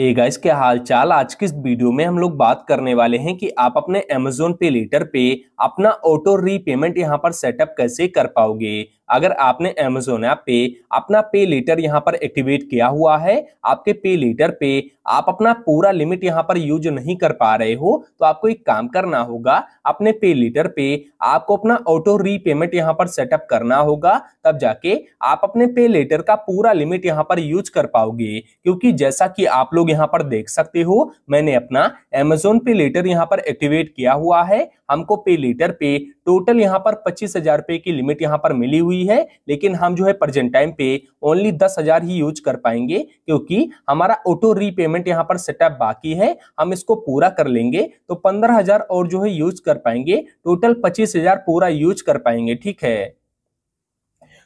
ये गाइस के हाल चाल आज की इस वीडियो में हम लोग बात करने वाले हैं कि आप अपने अमेजोन पे लेटर पे अपना ऑटो रीपेमेंट यहाँ पर सेटअप कैसे कर पाओगे अगर आपने अमेजोन ऐप पे अपना पे लेटर यहाँ पर एक्टिवेट किया हुआ है आपके पे लेटर पे आप अपना पूरा लिमिट यहाँ पर यूज नहीं कर पा रहे हो तो आपको एक काम करना होगा अपने पे लेटर पे आपको अपना ऑटो रीपेमेंट यहाँ पर सेटअप करना होगा तब जाके आप अपने पे लेटर का पूरा लिमिट यहाँ पर यूज कर पाओगे क्योंकि जैसा कि आप लोग यहाँ पर देख सकते हो मैंने अपना एमेजोन पे लेटर यहाँ पर एक्टिवेट किया हुआ है हमको पे लेटर पे टोटल यहाँ पर पच्चीस हजार रुपए की लिमिट यहाँ पर मिली हुई हुई है लेकिन हम जो है प्रेजेंट टाइम पे ओनली दस हजार ही यूज कर पाएंगे क्योंकि हमारा ऑटो रीपेमेंट यहाँ पर सेटअप बाकी है हम इसको पूरा कर लेंगे तो पंद्रह हजार और जो है यूज कर पाएंगे टोटल पच्चीस हजार पूरा यूज कर पाएंगे ठीक है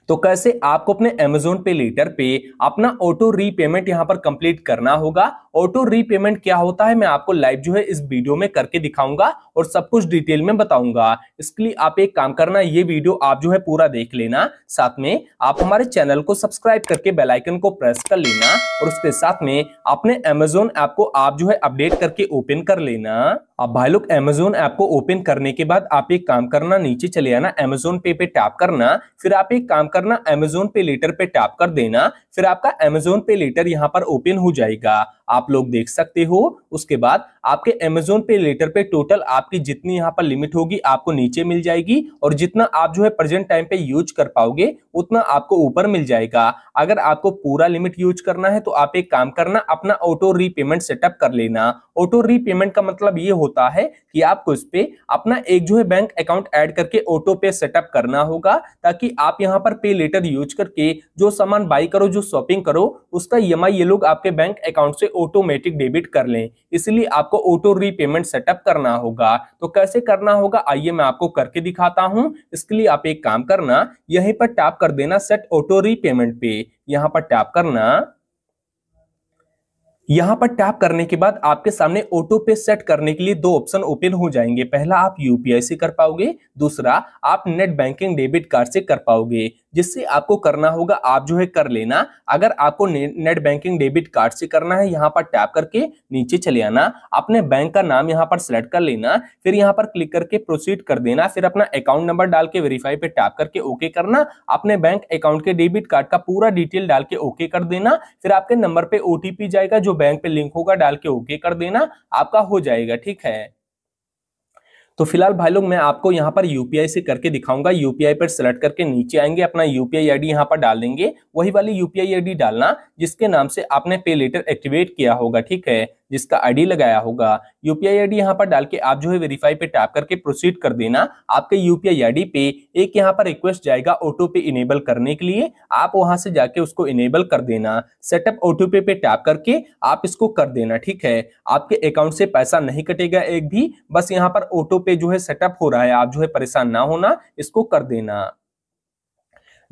तो कैसे आपको अपने अमेजोन पे लेटर पे अपना ऑटो रीपेमेंट यहाँ पर कंप्लीट करना होगा ऑटो रीपेमेंट क्या होता है मैं आपको लाइव जो है इस वीडियो में करके दिखाऊंगा और सब कुछ डिटेल में बताऊंगा इसके लिए आप एक काम करना ये वीडियो आप जो है पूरा देख लेना साथ में आप हमारे चैनल को सब्सक्राइब करके बेलाइकन को प्रेस कर लेना और उसके साथ में अपने अमेजोन ऐप को आप जो है अपडेट करके ओपन कर लेना अब भाई लोग अमेजोन ऐप को ओपन करने के बाद आप एक काम करना नीचे चले आना अमेजोन पे पे टैप करना फिर आप एक काम करना अमेजोन पे लेटर पे टैप कर देना फिर आपका अमेजोन पे लेटर यहाँ पर ओपन हो जाएगा आप लोग देख सकते हो उसके बाद आपके अमेजोन पे लेटर पे टोटल आपकी जितनी यहाँ पर लिमिट होगी आपको नीचे मिल जाएगी और जितना आप जो है प्रेजेंट टाइम पे यूज कर पाओगे उतना आपको ऊपर मिल जाएगा अगर आपको पूरा लिमिट यूज करना है तो आप एक काम करना अपना ऑटो रीपेमेंट सेटअप कर लेना ऑटो रीपेमेंट का मतलब ये होता है कि आपको इस पे अपना एक जो है बैंक अकाउंट ऐड करके ऑटो पे सेटअप करना होगा ताकि आप यहाँ पर पे लेटर यूज करके जो सामान बाई करो जो शॉपिंग करो उसका ई e ये लोग आपके बैंक अकाउंट से ऑटोमेटिक डेबिट कर लें इसलिए आपको ऑटो रीपेमेंट सेटअप करना होगा तो कैसे करना होगा आइए मैं आपको करके दिखाता हूं इसके लिए आप एक काम करना यहीं पर टैप कर देना सेट ऑटो रीपेमेंट पे यहाँ पर टैप करना यहां पर टैप करने के बाद आपके सामने ऑटो पे सेट करने के लिए दो ऑप्शन ओपन हो जाएंगे पहला आप यूपीआई से कर पाओगे दूसरा आप नेट बैंकिंग डेबिट कार्ड से कर पाओगे जिससे आपको करना होगा आप जो है कर लेना अगर आपको ने, नेट बैंकिंग डेबिट कार्ड से करना है यहाँ पर टैप करके नीचे चले आना अपने बैंक का नाम यहाँ पर सिलेक्ट कर लेना फिर यहाँ पर क्लिक करके प्रोसीड कर देना फिर अपना अकाउंट नंबर डाल के वेरीफाई पे टैप करके ओके करना अपने बैंक अकाउंट के डेबिट कार्ड का पूरा डिटेल डाल के ओके कर देना फिर आपके नंबर पे ओटीपी जाएगा जो बैंक पे लिंक होगा डाल के ओके कर देना आपका हो जाएगा ठीक है तो फिलहाल भाई लोग मैं आपको यहाँ पर यूपीआई से करके दिखाऊंगा यूपीआई पर सेलेक्ट करके नीचे आएंगे अपना यूपीआई आईडी यहाँ पर डाल देंगे वही वाली यूपीआई आईडी डालना जिसके नाम से आपने पे लेटर एक्टिवेट किया होगा ठीक है जिसका आईडी लगाया होगा यूपीआई आईडी यहां पर डाल के आप जो है वेरीफाई पे टैप करके प्रोसीड कर देना आपके यूपीआई आईडी पे एक यहां पर रिक्वेस्ट जाएगा ऑटो पे इनेबल करने के लिए आप वहां से जाके उसको इनेबल कर देना सेटअप ऑटो पे पे टैप करके आप इसको कर देना ठीक है आपके अकाउंट से पैसा नहीं कटेगा एक भी बस यहाँ पर ऑटो पे जो है सेटअप हो रहा है आप जो है परेशान ना होना इसको कर देना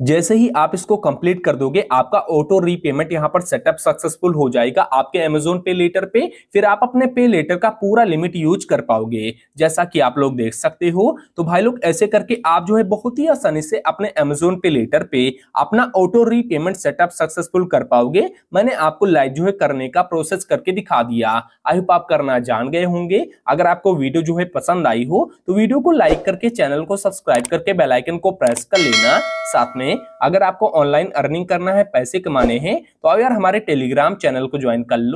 जैसे ही आप इसको कंप्लीट कर दोगे आपका ऑटो रीपेमेंट यहाँ पर सेटअप सक्सेसफुल हो जाएगा आपके एमेजोन पे लेटर पे फिर आप अपने पे लेटर का पूरा लिमिट यूज कर पाओगे जैसा कि आप लोग देख सकते हो तो भाई लोग ऐसे करके आप जो है बहुत ही आसानी से अपने एमेजोन पे लेटर पे अपना ऑटो रीपेमेंट सेटअप सक्सेसफुल कर पाओगे मैंने आपको लाइव जो है करने का प्रोसेस करके दिखा दिया आई होप आप करना जान गए होंगे अगर आपको वीडियो जो है पसंद आई हो तो वीडियो को लाइक करके चैनल को सब्सक्राइब करके बेलाइकन को प्रेस कर लेना साथ में में अगर आपको ऑनलाइन अर्निंग करना है पैसे कमाने हैं तो यार हमारे टेलीग्राम चैनल को ज्वाइन कर लो